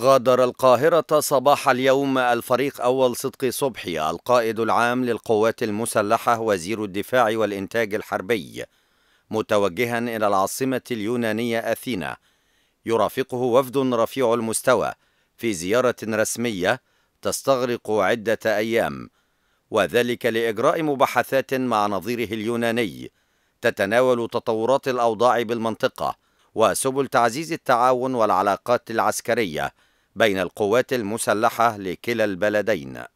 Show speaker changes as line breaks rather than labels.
غادر القاهرة صباح اليوم الفريق أول صدقي صبحي القائد العام للقوات المسلحة وزير الدفاع والإنتاج الحربي متوجها إلى العاصمة اليونانية أثينا يرافقه وفد رفيع المستوى في زيارة رسمية تستغرق عدة أيام وذلك لإجراء مباحثات مع نظيره اليوناني تتناول تطورات الأوضاع بالمنطقة وسبل تعزيز التعاون والعلاقات العسكريه بين القوات المسلحة لكلا البلدين